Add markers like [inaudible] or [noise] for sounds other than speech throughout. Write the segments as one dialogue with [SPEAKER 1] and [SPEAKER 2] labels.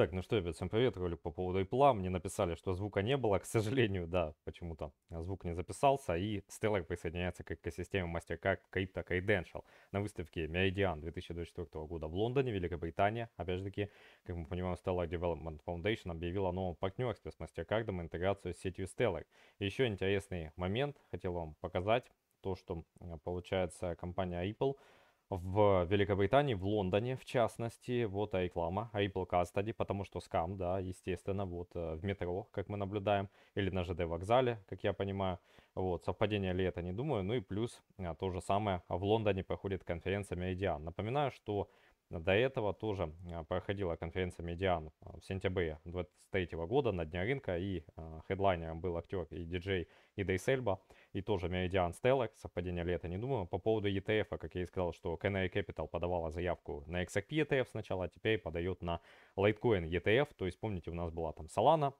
[SPEAKER 1] Так, ну что, ребят, всем привет, ролик по поводу Apple. Мне написали, что звука не было, к сожалению, да, почему-то звук не записался, и Stellar присоединяется к экосистеме MasterCard Crypto Credential на выставке Meridian 2024 года в Лондоне, Великобритания. Опять же таки, как мы понимаем, Stellar Development Foundation объявила о новом партнерстве с MasterCard и интеграцию с сетью Stellar. еще интересный момент хотел вам показать, то, что получается компания Apple – в Великобритании, в Лондоне, в частности, вот реклама, Ripple Custody, потому что скам, да, естественно, вот э, в метро, как мы наблюдаем, или на ЖД вокзале, как я понимаю, вот, совпадение ли это, не думаю, ну и плюс э, то же самое в Лондоне проходит конференция Меридиан Напоминаю, что до этого тоже а, проходила конференция «Медиан» а, в сентябре 2023 года на Дня рынка, и а, хедлайнером был актер и диджей Идей Сельба, и тоже «Меридиан Стеллар», совпадение лета, не думаю. По поводу ETF, как я и сказал, что Canary Capital подавала заявку на XRP ETF сначала, а теперь подает на Litecoin ETF, то есть помните, у нас была там Solana,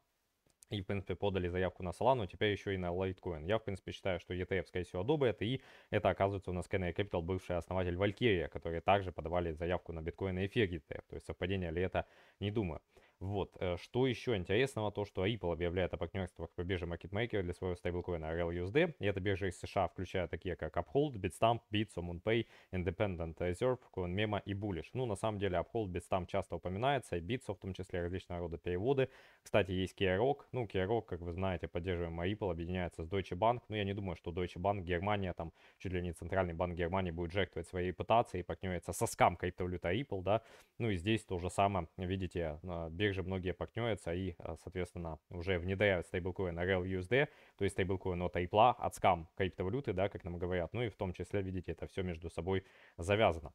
[SPEAKER 1] и, в принципе, подали заявку на Solana, теперь еще и на Litecoin. Я, в принципе, считаю, что ETF, скорее всего, одобрят, и это, оказывается, у нас Canary Capital, бывший основатель Valkyria, которые также подавали заявку на биткоин и эфир ETF. То есть совпадение ли это, не думаю. Вот, э, что еще интересного, то, что Ripple объявляет о партнерствах по бирже MarketMaker для своего стейблкоина RLUSD. И это биржа из США, включая такие как Uphold, Bitstamp, Bitso, MoonPay, Independent Reserve, CoinMemo и Bullish. Ну, на самом деле, Uphold, Bitstamp часто упоминается, и Bitso, в том числе различного рода переводы. Кстати, есть Keyrock. Ну, Keyrock, как вы знаете, поддерживаемый Ripple, объединяется с Deutsche Bank. Но ну, я не думаю, что Deutsche Bank Германия, там, чуть ли не центральный банк Германии будет жертвовать своей репутацией и партнерится со скам криптовалюта Ripple, да. Ну и здесь то же самое, видите, э, биржа бирже многие партнерятся и, а, соответственно, уже внедряют стейблкоин RLUSD, то есть стейблкоин от Apple, от скам криптовалюты, да, как нам говорят, ну и в том числе, видите, это все между собой завязано.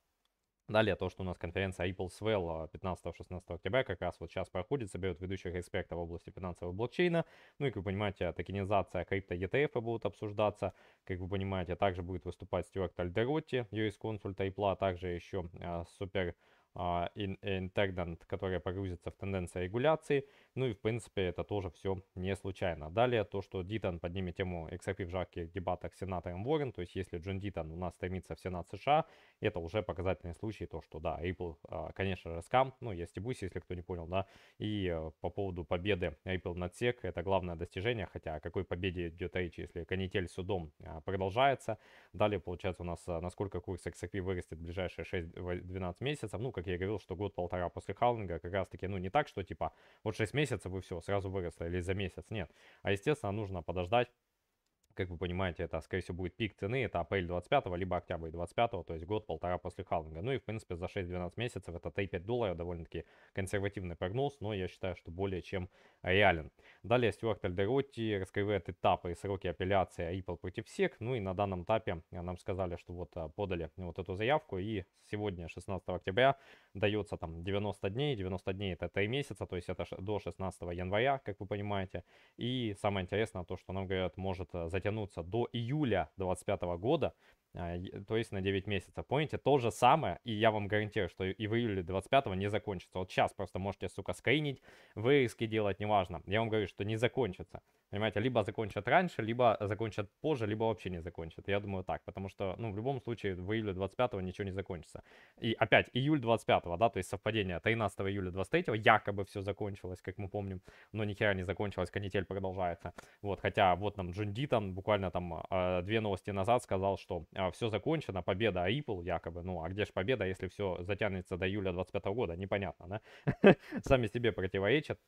[SPEAKER 1] Далее то, что у нас конференция Apple Swell 15-16 а, октября как раз вот сейчас проходит, соберет ведущих экспертов в области финансового блокчейна. Ну и, как вы понимаете, токенизация крипто ETF будут обсуждаться. Как вы понимаете, также будет выступать Стюарт Альдеротти, юрисконсульт Apple, а также еще э, а, супер а, интегрант, которая погрузится в тенденции регуляции, ну и в принципе это тоже все не случайно. Далее то, что Дитон поднимет тему XRP в жарких дебатах с сенатором Уоррен, то есть если Джон Дитон у нас стремится в Сенат США, это уже показательный случай, то что да, Apple, а, конечно же, скам, ну и буси если кто не понял, да, и э, по поводу победы Apple над SEC, это главное достижение, хотя о какой победе идет речь, если канитель судом а, продолжается. Далее получается у нас, а, насколько курс XRP вырастет в ближайшие 6-12 месяцев, ну как я и говорил, что год-полтора после халвинга как раз таки, ну не так, что типа вот 6 месяцев, месяца бы все, сразу выросло или за месяц. Нет. А естественно нужно подождать как вы понимаете, это, скорее всего, будет пик цены, это апрель 25 либо октябрь 25 то есть год-полтора после халвинга. Ну и, в принципе, за 6-12 месяцев это т 5 долларов, довольно-таки консервативный прогноз, но я считаю, что более чем реален. Далее Стюарт Альдеротти раскрывает этапы и сроки апелляции Apple против всех. ну и на данном этапе э, нам сказали, что вот э, подали вот эту заявку, и сегодня, 16 октября, дается там 90 дней, 90 дней это 3 месяца, то есть это до 16 января, как вы понимаете, и самое интересное то, что нам говорят, может э, затянуть протянуться до июля 2025 года, а, то есть на 9 месяцев. Помните, то же самое, и я вам гарантирую, что и в июле 25 не закончится. Вот сейчас просто можете, сука, скринить, вырезки делать, неважно. Я вам говорю, что не закончится. Понимаете, либо закончат раньше, либо закончат позже, либо вообще не закончат. Я думаю так, потому что, ну, в любом случае, в июле 25-го ничего не закончится. И опять, июль 25-го, да, то есть совпадение 13 июля 23-го, якобы все закончилось, как мы помним, но ни хера не закончилось, канитель продолжается. Вот, хотя вот нам Джунди там буквально там а, две новости назад сказал, что а, все закончено, победа Apple якобы, ну, а где же победа, если все затянется до июля 25 года, непонятно, да? [laughs] Сами себе противоречат.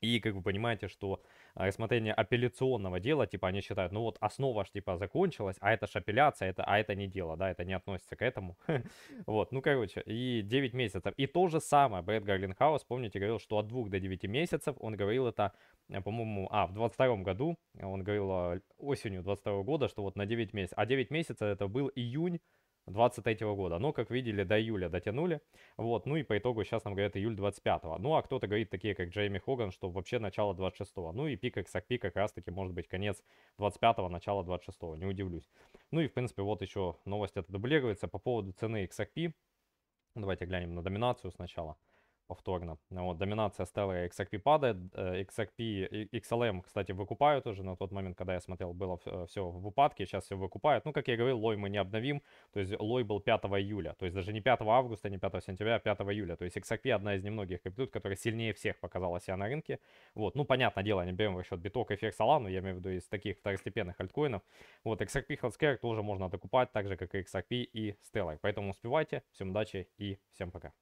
[SPEAKER 1] И, как вы понимаете, что а, рассмотрение апелляционного дела, типа, они считают, ну вот основа ж, типа, закончилась, а это ж апелляция, это, а это не дело, да, это не относится к этому. [laughs] Вот, ну, короче, и 9 месяцев. И то же самое Брэд Гарлинхаус, помните, говорил, что от 2 до 9 месяцев, он говорил это, э, по-моему, а, в 22 году, он говорил осенью 22 года, что вот на 9 месяцев, а 9 месяцев это был июнь 23 года. Но, как видели, до июля дотянули. Вот, ну и по итогу сейчас нам говорят июль 25. -го. Ну, а кто-то говорит такие, как Джейми Хоган, что вообще начало 26. -го. Ну и пик XRP как раз-таки может быть конец 25, начало 26, -го. не удивлюсь. Ну и, в принципе, вот еще новость это дублируется по поводу цены XRP. Давайте глянем на доминацию сначала повторно. Вот, доминация Stellar и XRP падает. Э, XRP, XLM, кстати, выкупают уже. На тот момент, когда я смотрел, было все э, в упадке, сейчас все выкупают. Ну, как я говорил, лой мы не обновим. То есть лой был 5 июля. То есть даже не 5 августа, не 5 сентября, а 5 июля. То есть XRP одна из немногих криптовалют, которая сильнее всех показала себя на рынке. Вот, ну, понятное дело, не берем в расчет биток, эфир, Solana, я имею в виду из таких второстепенных альткоинов. Вот, XRP Healthcare тоже можно докупать, так же, как и XRP и Stellar. Поэтому успевайте, всем удачи и всем пока.